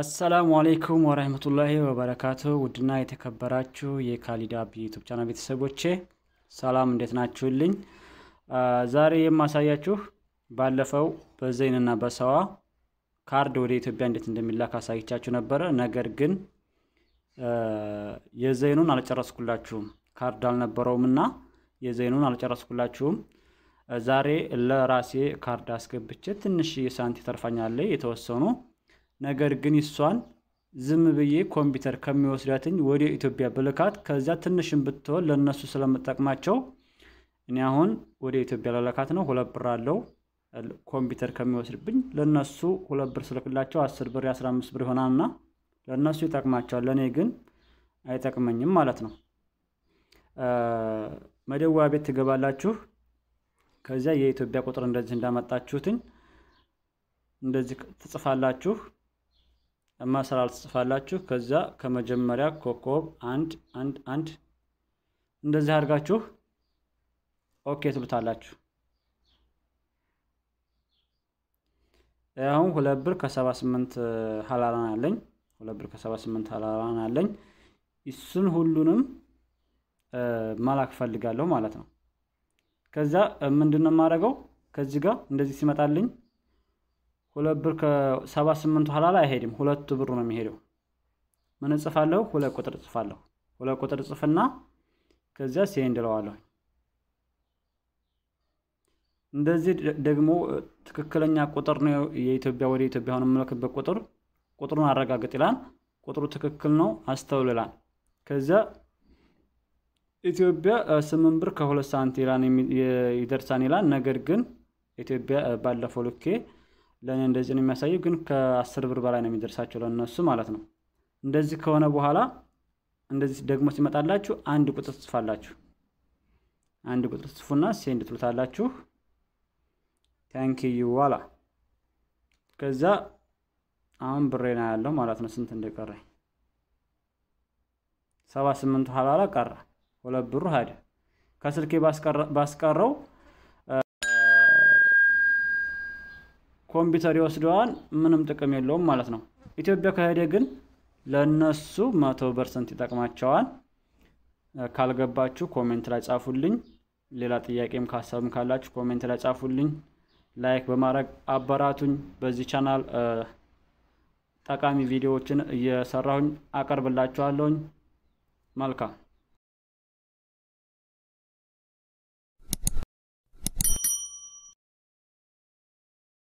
አሰላሙ አሌይኩም ወረህመቱላሂ ወበረካቱ። ውድና የተከበራችሁ የካሊዳ ዩቱብ ቻናል ቤተሰቦቼ ሰላም፣ እንዴት ናችሁልኝ? ዛሬ የማሳያችሁ ባለፈው በዘይንና በሰዋ ካርድ ወደ ኢትዮጵያ እንዴት እንደሚላክ አሳይቻችሁ ነበረ። ነገር ግን የዘይኑን አልጨረስኩላችሁም፣ ካርድ አልነበረውም እና የዘይኑን አልጨረስኩላችሁም። ዛሬ ለራሴ ካርድ አስገብቼ ትንሽ ሳንቲ ተርፋኛለ የተወሰኑ ነገር ግን እሷን ዝም ብዬ ኮምፒውተር ከሚወስዳትኝ ወደ ኢትዮጵያ ብልካት ከዚያ ትንሽን ብትሆን ለእነሱ ስለምጠቅማቸው እኔ አሁን ወደ ኢትዮጵያ ለለካት ነው። ሁለት ብር አለው ኮምፒውተር ከሚወስድብኝ ለእነሱ ሁለት ብር ስልክላቸው አስር ብር የአስራ አምስት ብር ይሆናልና ለእነሱ ይጠቅማቸዋል፣ ለእኔ ግን አይጠቅመኝም ማለት ነው። መደወያ ቤት ትገባላችሁ። ከዚያ የኢትዮጵያ ቁጥር እንደዚህ እንዳመጣችሁትኝ እንደዚህ ትጽፋላችሁ። ማሰላል ትጽፋላችሁ። ከዛ ከመጀመሪያ ኮከብ አንድ አንድ አንድ እንደዚህ አድርጋችሁ ኦኬ ትሉታላችሁ። አሁን ሁለት ብር ከሰባ ስምንት ሀላላን አለኝ። ሁለት ብር ከሰባ ስምንት ሀላላን አለኝ። እሱን ሁሉንም ማላክ ፈልጋለሁ ማለት ነው። ከዛ ምንድን ነው የማደርገው? ከዚህ ጋር እንደዚህ ሲመጣልኝ ሁለት ብር ከሰባ ስምንቱ ሀላል አይሄድም። ሁለቱ ብር ነው የሚሄደው። ምን እጽፋለሁ? ሁለት ቁጥር እጽፋለሁ። ሁለት ቁጥር እጽፍና ከዚያ ሴንድ እለዋለሁ። እንደዚህ ደግሞ ትክክለኛ ቁጥር ነው የኢትዮጵያ ወደ ኢትዮጵያ ሆነ የምልክበት ቁጥር ቁጥሩን አረጋግጥ ይላል። ቁጥሩ ትክክል ነው አስተውል ይላል። ከዚያ ኢትዮጵያ ስምንት ብር ከሁለት ሳንት ይላል ይደርሳን ይላል። ነገር ግን ኢትዮጵያ ባለፈው ልኬ ለእኔ እንደዚህ ነው የሚያሳየው፣ ግን ከአስር ብር በላይ ነው የሚደርሳቸው ለእነሱ ማለት ነው። እንደዚህ ከሆነ በኋላ እንደዚህ ደግሞ ሲመጣላችሁ አንድ ቁጥር ትጽፋላችሁ። አንድ ቁጥር ትጽፉና ሴንድ ትሉታላችሁ። ዩ ዋላ። ከዛ አሁን ብሬና ያለው ማለት ነው ስንት እንደቀረ ሰባ ስምንቱ ሀላላ ቀረ። ሁለት ብሩ ሀደ ከስልኬ ባስቀረው ኮምፒውተር ይወስደዋል፣ ምንም ጥቅም የለውም ማለት ነው። ኢትዮጵያ ከሄደ ግን ለእነሱ መቶ ፐርሰንት ይጠቅማቸዋል። ካልገባችሁ ኮሜንት ላይ ጻፉልኝ። ሌላ ጥያቄም ካሰብም ካላችሁ ኮሜንት ላይ ጻፉልኝ። ላይክ በማድረግ አበራቱኝ። በዚህ ቻናል ጠቃሚ ቪዲዮዎችን እየሰራሁኝ አቀርብላችኋለሁኝ። መልካም